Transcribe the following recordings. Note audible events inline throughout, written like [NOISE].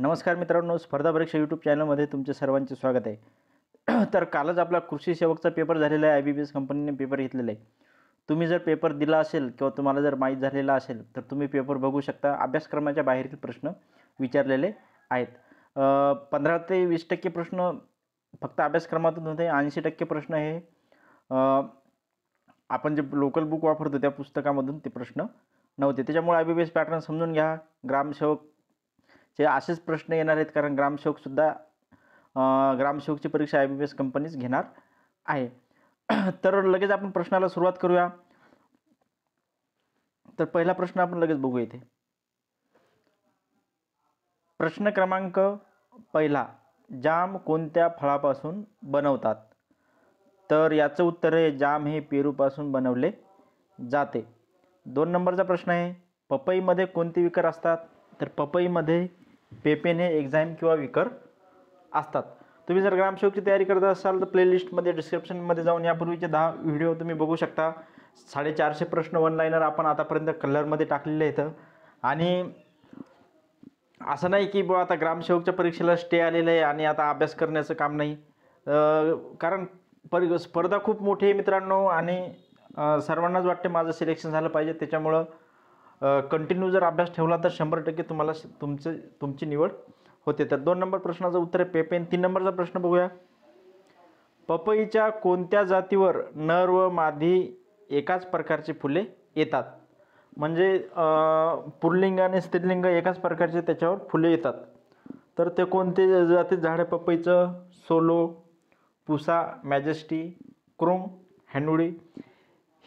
नमस्कार मित्रांनो स्पर्धा परीक्षा यूट्यूब चॅनलमध्ये तुमचे सर्वांचे स्वागत आहे [CLEARS THROAT] तर कालच आपला कृषी सेवकचा पेपर झालेला आहे आय बी बी एस कंपनीने पेपर घेतलेला आहे तुम्ही जर पेपर दिला असेल किंवा तुम्हाला जर माहीत झालेला असेल तर तुम्ही पेपर बघू शकता अभ्यासक्रमाच्या बाहेरील प्रश्न विचारलेले आहेत पंधरा ते वीस टक्के प्रश्न फक्त अभ्यासक्रमातून होते ऐंशी टक्के प्रश्न हे आपण जे लोकल बुक वापरतो त्या पुस्तकामधून ते प्रश्न नव्हते त्याच्यामुळे I B P S pattern समजून घ्या ग्रामसेवक हे असेच प्रश्न येणार आहेत कारण ग्रामसेवकसुद्धा ग्रामसेवकची परीक्षा आय बी पी एस कंपनीच घेणार आहे [CLEARS THROAT] तर लगेच आपण प्रश्नाला सुरुवात करूया तर पहिला प्रश्न आपण लगेच बघू इथे प्रश्न क्रमांक पहिला जाम कोणत्या फळापासून बनवतात तर याचं उत्तर आहे जाम हे पेरूपासून बनवले जाते दोन नंबरचा प्रश्न आहे पपईमध्ये कोणते विकार असतात तर पपईमध्ये पेपेने हे किंवा विकर असतात तुम्ही जर ग्रामसेवकची तयारी करत असाल तर प्लेलिस्टमध्ये डिस्क्रिप्शनमध्ये जाऊन यापूर्वीचे दहा व्हिडिओ तुम्ही बघू शकता साडेचारशे प्रश्न वन लाईनर आपण आतापर्यंत कलरमध्ये टाकलेले आहेत आणि असं नाही की बुवा आता ग्रामसेवकच्या परीक्षेला स्टे आलेलं आहे आणि आता अभ्यास करण्याचं काम नाही कारण परि स्पर्धा खूप मोठी आहे मित्रांनो आणि सर्वांनाच वाटते माझं सिलेक्शन झालं पाहिजे त्याच्यामुळं कंटिन्यू जर अभ्यास ठेवला तर शंभर टक्के तुम्हाला तुमचे तुमची निवड होते तर दोन नंबर प्रश्नाचं उत्तर आहे पेपेन तीन नंबरचा प्रश्न बघूया पपईच्या कोणत्या जातीवर नर व मादी एकाच प्रकारची फुले येतात म्हणजे पुल्लिंग आणि स्त्रीलिंग एकाच प्रकारचे त्याच्यावर फुले येतात तर ते कोणते जाती झाडे पपईचं सोलो पुसा मॅजेस्टी क्रोम हॅनुडी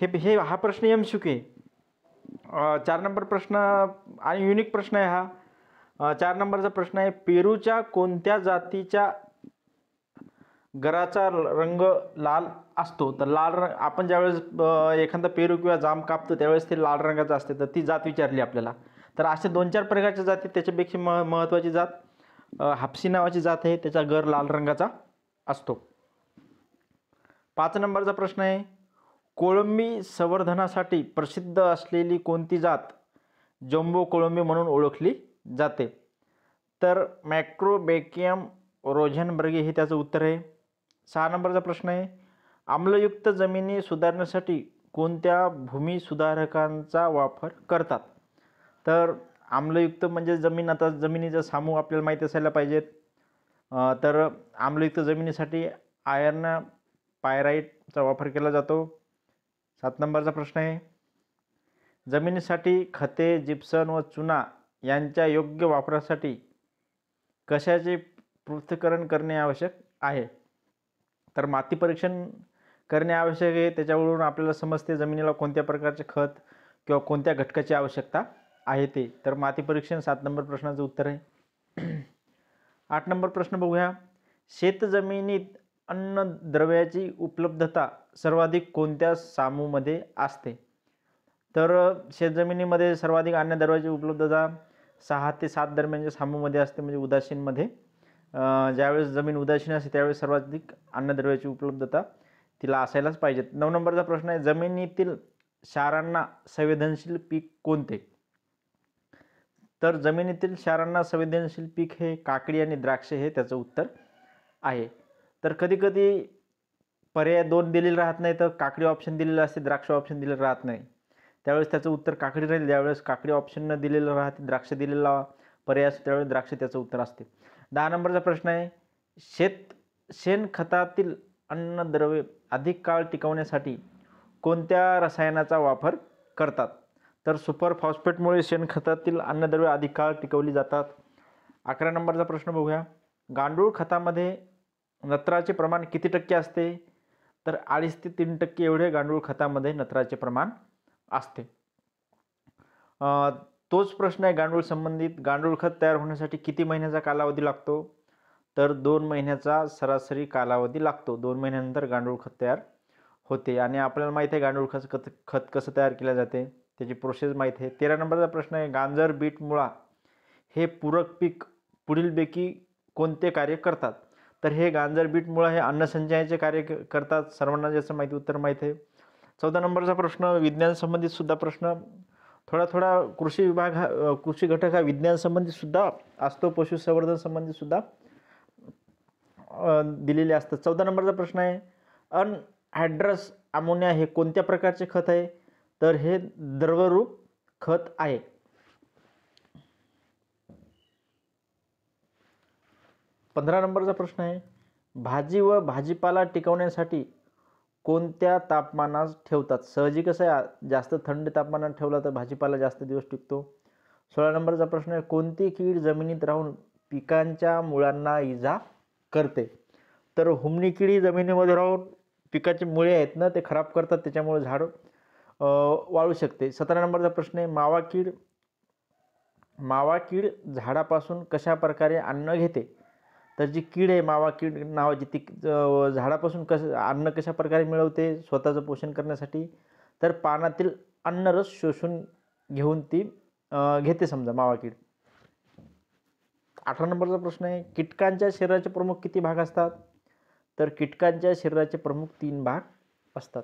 हे हे हा प्रश्न एम चार नंबर प्रश्न आणि युनिक प्रश्न आहे हा चार नंबरचा प्रश्न आहे पेरूच्या कोणत्या जातीच्या घराचा रंग लाल असतो तर लाल रंग आपण ज्यावेळेस एखादा पेरू किंवा जाम कापतो त्यावेळेस ते लाल रंगाचं असते तर ती जात विचारली आपल्याला तर असे दोन चार प्रकारच्या जाती त्याच्यापेक्षा म महत्त्वाची जात हापसी नावाची जात आहे त्याचा घर लाल रंगाचा असतो पाच नंबरचा प्रश्न आहे कोळंबी संवर्धनासाठी प्रसिद्ध असलेली कोणती जात जम्बो कोळंबी म्हणून ओळखली जाते तर मॅक्रोबेकियम रोझनबर्गी हे त्याचं उत्तर आहे सहा नंबरचा प्रश्न आहे आम्लयुक्त जमिनी सुधारण्यासाठी कोणत्या भूमी सुधारकांचा वापर करतात तर आम्लयुक्त म्हणजे जमीन आता जमिनीचा सामूह आपल्याला माहीत असायला पाहिजेत तर आम्लयुक्त जमिनीसाठी आयर्न पायराईटचा वापर केला जातो सात नंबरचा प्रश्न आहे जमिनीसाठी खते जिप्सन व चुना यांच्या योग्य वापरासाठी कशाचे पृथ्वीकरण करणे आवश्यक आहे तर माती परीक्षण करणे आवश्यक आहे त्याच्यावरून आपल्याला समजते जमिनीला कोणत्या प्रकारचे खत किंवा कोणत्या घटकाची आवश्यकता आहे ते तर माती परीक्षण सात नंबर प्रश्नाचं उत्तर आहे आठ नंबर प्रश्न बघूया शेतजमिनीत अन्नद्रव्याची उपलब्धता सर्वाधिक कोणत्या सामूमध्ये असते तर शेतजमिनीमध्ये सर्वाधिक अन्न दरवाजी उपलब्धता सहा ते सात दरम्यानच्या सामूमध्ये असते म्हणजे उदासीनमध्ये ज्यावेळेस जमीन उदासीन असते त्यावेळेस सर्वाधिक अन्न उपलब्धता तिला असायलाच पाहिजेत नऊ नंबरचा प्रश्न आहे जमिनीतील शारांना संवेदनशील पीक कोणते तर जमिनीतील शारांना संवेदनशील पीक हे काकडी आणि द्राक्षे हे त्याचं उत्तर आहे तर कधीकधी पर्याय दोन दिलेले राहत नाही तर काकडी ऑप्शन दिलेलं असते द्राक्ष ऑप्शन दिलेलं राहत नाही त्यावेळेस त्याचं उत्तर काकडी राहील ज्यावेळेस काकडी ऑप्शन न दिलेलं राहते द्राक्ष दिलेला पर्याय असतो त्यावेळेस द्राक्ष त्याचं उत्तर असते दहा नंबरचा प्रश्न आहे शेत शेणखतातील अन्नद्रव्य अधिक काळ टिकवण्यासाठी कोणत्या रसायनाचा वापर करतात तर सुपर फॉस्फेटमुळे शेणखतातील अन्नद्रव्य अधिक काळ टिकवली जातात अकरा नंबरचा प्रश्न बघूया गांडूळ खतामध्ये नत्राचे प्रमाण किती टक्के असते तर अडीच ते तीन टक्के एवढे गांडूळ खतामध्ये नत्राचे प्रमाण असते तोच प्रश्न आहे गांडूळ संबंधित गांडूळ खत तयार होण्यासाठी किती महिन्याचा कालावधी लागतो तर दोन महिन्याचा सरासरी कालावधी लागतो दोन महिन्यानंतर गांडूळ खत तयार होते आणि आपल्याला माहीत आहे गांडूळ खत खत खत कसं तयार केलं जाते त्याची प्रोसेस माहीत आहे तेरा नंबरचा प्रश्न आहे गांजर बीट मुळा हे पूरक पीक पुढीलपैकी कोणते कार्य करतात तर हे गांजर बीटमुळं हे अन्नसंचयाचे कार्य करतात सर्वांना ज्याचं माहिती उत्तर माहीत आहे चौदा नंबरचा प्रश्न विज्ञान संबंधित सुद्धा प्रश्न थोडा थोडा कृषी विभाग हा कृषी घटक हा विज्ञान संबंधित सुद्धा असतो पशुसंवर्धन संबंधित सुद्धा दिलेले असतात चौदा नंबरचा प्रश्न आहे अनहायड्रस अमोनिया हे कोणत्या प्रकारचे खत आहे तर हे द्रवरूप खत आहे पंधरा नंबरचा प्रश्न आहे भाजी व भाजीपाला टिकवण्यासाठी कोणत्या तापमानात ठेवतात कसं आहे जास्त थंड तापमानात ठेवला तर भाजीपाला जास्त दिवस टिकतो सोळा नंबरचा प्रश्न आहे कोणती कीड जमिनीत राहून पिकांच्या मुळांना इजा करते तर हुमणी किडी जमिनीमध्ये राहून पिकाचे मुळे आहेत ना ते खराब करतात त्याच्यामुळे झाड वाळू शकते सतरा नंबरचा प्रश्न आहे मावा कीड मावा कीड झाडापासून कशा प्रकारे अन्न घेते तर जी कीड आहे मावा कीड नावाची ती झाडापासून कसं अन्न कशा प्रकारे मिळवते स्वतःचं पोषण करण्यासाठी तर पानातील अन्न रस शोषून घेऊन ती घेते समजा मावा कीड अठरा नंबरचा प्रश्न आहे कीटकांच्या शरीराचे प्रमुख किती भाग असतात तर कीटकांच्या शरीराचे प्रमुख तीन भाग असतात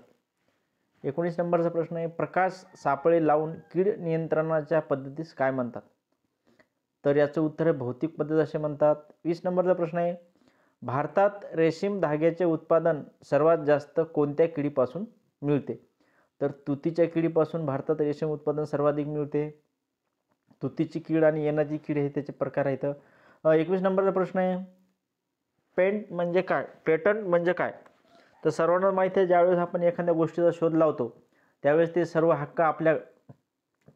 एकोणीस नंबरचा प्रश्न आहे प्रकाश सापळे लावून कीड नियंत्रणाच्या पद्धतीस काय म्हणतात तर याचं उत्तर आहे भौतिक पद्धत असे म्हणतात वीस नंबरचा प्रश्न आहे भारतात रेशीम धाग्याचे उत्पादन सर्वात जास्त कोणत्या किडीपासून मिळते तर तुतीच्या किडीपासून भारतात रेशीम उत्पादन सर्वाधिक मिळते तुतीची कीड आणि येणाची कीड हे त्याचे प्रकार आहेत एकवीस नंबरचा प्रश्न आहे पेंट म्हणजे काय पेटंट म्हणजे काय तर सर्वांना माहिती आहे ज्यावेळेस आपण एखाद्या गोष्टीचा शोध लावतो त्यावेळेस ते सर्व हक्क आपल्या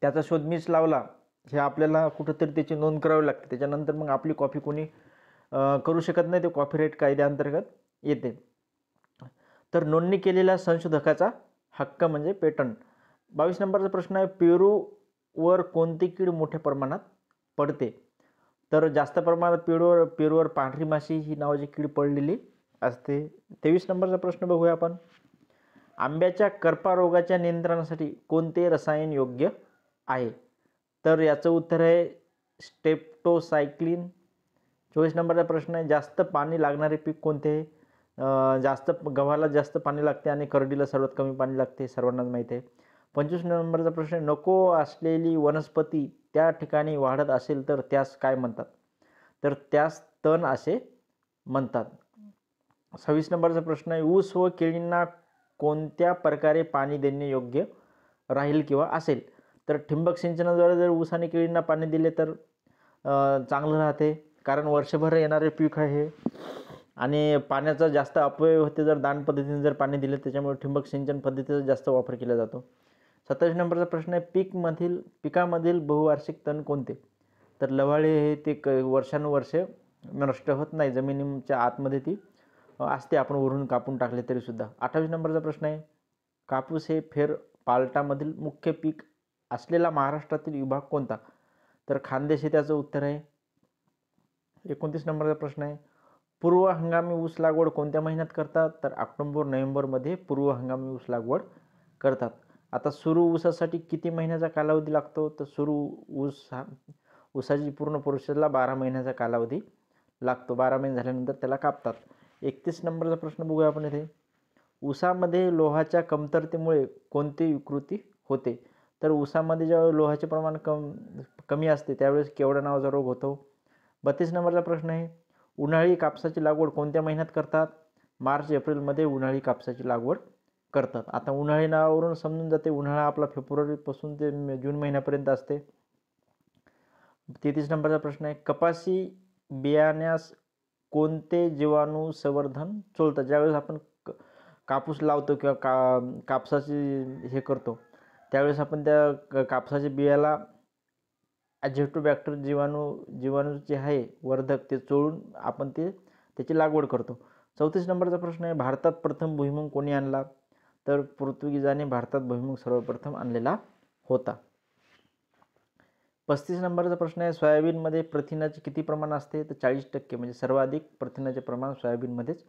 त्याचा शोध मीच लावला हे आपल्याला कुठंतरी त्याची नोंद करावी लागते त्याच्यानंतर मग आपली कॉफी कोणी करू शकत नाही ते कॉपीराईट कायद्याअंतर्गत येते तर नोंदणी केलेल्या संशोधकाचा हक्क म्हणजे पेटंट बावीस नंबरचा प्रश्न आहे पेरूवर कोणती कीड मोठ्या प्रमाणात पडते तर जास्त प्रमाणात पेरूवर पेरूवर पांढरी माशी ही नावाची कीड पडलेली असते तेवीस नंबरचा प्रश्न बघूया आपण आंब्याच्या कर्पा रोगाच्या नियंत्रणासाठी कोणते रसायन योग्य आहे तर याचं उत्तर आहे स्टेप्टोसायक्लिन चोवीस नंबरचा प्रश्न आहे जास्त पाणी लागणारे पीक कोणते आहे जास्त गव्हाला जास्त पाणी लागते आणि करडीला सर्वात कमी पाणी लागते सर्वांनाच माहीत आहे पंचवीस नंबरचा प्रश्न आहे नको असलेली वनस्पती त्या ठिकाणी वाढत असेल तर त्यास काय म्हणतात तर त्यास तण असे म्हणतात सव्वीस नंबरचा प्रश्न आहे ऊस व केळींना कोणत्या प्रकारे पाणी देणे योग्य राहील किंवा असेल तर ठिंबक सिंचनाद्वारे जर ऊस आणि केळींना पाणी दिले तर चांगलं राहते कारण वर्षभर येणारे पीक आहे आणि पाण्याचा जास्त अपव्यय होते जर दान पद्धतीने जर पाणी दिले त्याच्यामुळे ठिंबक सिंचन पद्धतीचा जास्त वापर केला जातो सत्तावीस नंबरचा प्रश्न आहे पीकमधील पिकामधील बहुवार्षिक तण कोणते तर लवाळे हे ते क वर्षानुवर्षे नष्ट होत नाही जमिनीच्या आतमध्ये ती असते आपण उरून कापून टाकले तरीसुद्धा अठ्ठावीस नंबरचा प्रश्न आहे कापूस हे फेर पालटामधील मुख्य पीक असलेला महाराष्ट्रातील विभाग कोणता तर खानदेश हे त्याचं उत्तर आहे एकोणतीस नंबरचा प्रश्न आहे पूर्व हंगामी ऊस लागवड कोणत्या महिन्यात करतात तर ऑक्टोंबर नोव्हेंबरमध्ये पूर्व हंगामी ऊस लागवड करतात आता सुरू ऊसासाठी किती महिन्याचा कालावधी लागतो तर सुरू ऊस हा ऊसाची पूर्ण पुरुषला बारा महिन्याचा कालावधी लागतो बारा महिने झाल्यानंतर त्याला कापतात एकतीस नंबरचा प्रश्न बघूया आपण इथे ऊसामध्ये लोहाच्या कमतरतेमुळे कोणती विकृती होते तर ऊसामध्ये जेव्हा लोहाचे प्रमाण कम कमी असते त्यावेळेस केवडा नावाचा रोग होतो बत्तीस नंबरचा प्रश्न आहे उन्हाळी कापसाची लागवड कोणत्या महिन्यात करतात मार्च एप्रिलमध्ये उन्हाळी कापसाची लागवड करतात आता उन्हाळी नावावरून समजून जाते उन्हाळा आपला फेब्रुवारीपासून ते जून महिन्यापर्यंत असते तेहतीस नंबरचा प्रश्न आहे कपाशी बियाण्यास कोणते जीवाणू संवर्धन चोलतात ज्यावेळेस आपण क कापूस लावतो किंवा का कापसाची हे करतो त्यावेळेस आपण त्या क कापसाच्या बियाला ॲजेक्टोबॅक्टर जीवाणू जीवाणू जे आहे वर्धक ते चोळून आपण ते त्याची लागवड करतो चौतीस नंबरचा प्रश्न आहे भारतात प्रथम भुईमुंग कोणी आणला तर पोर्तुगीजाने भारतात भुईमुंग सर्वप्रथम आणलेला होता पस्तीस नंबरचा प्रश्न आहे सोयाबीनमध्ये प्रथिनाचे किती प्रमाण असते तर चाळीस टक्के म्हणजे सर्वाधिक प्रथिनाचे प्रमाण सोयाबीनमध्येच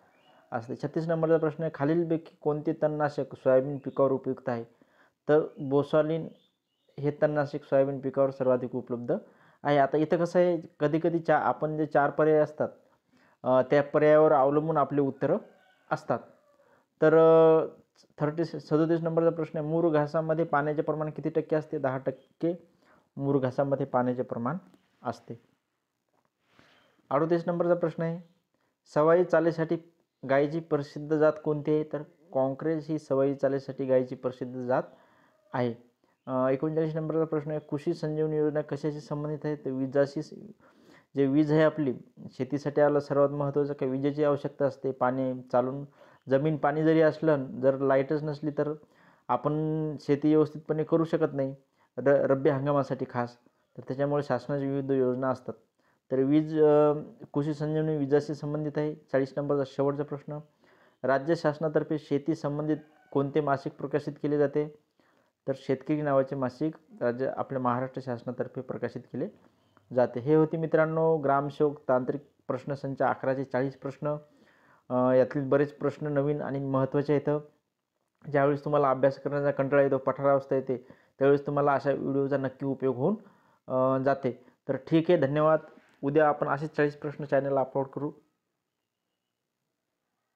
असते छत्तीस नंबरचा प्रश्न आहे खालीलपैकी कोणते तणनाशक सोयाबीन पिकावर उपयुक्त आहे तर बोसॉलिन हे तणनाशक सोयाबीन पिकावर सर्वाधिक उपलब्ध आहे आता इथं कसं आहे कधीकधी चा आपण जे चार पर्याय असतात त्या पर्यायावर अवलंबून आपले उत्तरं असतात तर थर्टी सदोतीस नंबरचा प्रश्न आहे मूर घासामध्ये पाण्याचे प्रमाण किती टक्के असते दहा टक्के मूर पाण्याचे प्रमाण असते अडोतीस नंबरचा प्रश्न आहे सवाई चालेसाठी गायीची प्रसिद्ध जात कोणती आहे तर काँक्रेस ही सवाई चालेसाठी गायीची प्रसिद्ध जात आहे एकोणचाळीस नंबरचा प्रश्न आहे कृषी संजीवनी योजना कशाशी संबंधित आहे तर विजाशी जे वीज आहे आपली शेतीसाठी आला सर्वात महत्त्वाचं काय विजेची आवश्यकता असते पाणी चालून जमीन पाणी जरी असलं जर लाईटच नसली तर आपण शेती व्यवस्थितपणे करू शकत नाही र रब्बी हंगामासाठी खास तर त्याच्यामुळे शासनाच्या विविध योजना असतात तर वीज कृषी संजीवनी विजाशी संबंधित आहे चाळीस नंबरचा शेवटचा प्रश्न राज्य शासनातर्फे शेती संबंधित कोणते मासिक प्रकाशित केले जाते तर शेतकरी नावाचे मासिक राज्य आपल्या महाराष्ट्र शासनातर्फे प्रकाशित केले जाते हे होते मित्रांनो ग्रामशोक तांत्रिक प्रश्नसंच अकराचे चाळीस प्रश्न यातील बरेच प्रश्न नवीन आणि महत्त्वाचे येतं ज्यावेळेस तुम्हाला अभ्यास करण्याचा कंटाळा येतो पठारावस्था येते त्यावेळेस तुम्हाला अशा व्हिडिओचा नक्की उपयोग होऊन जाते तर ठीक आहे धन्यवाद उद्या आपण असेच चाळीस प्रश्न चॅनलला अपलोड करू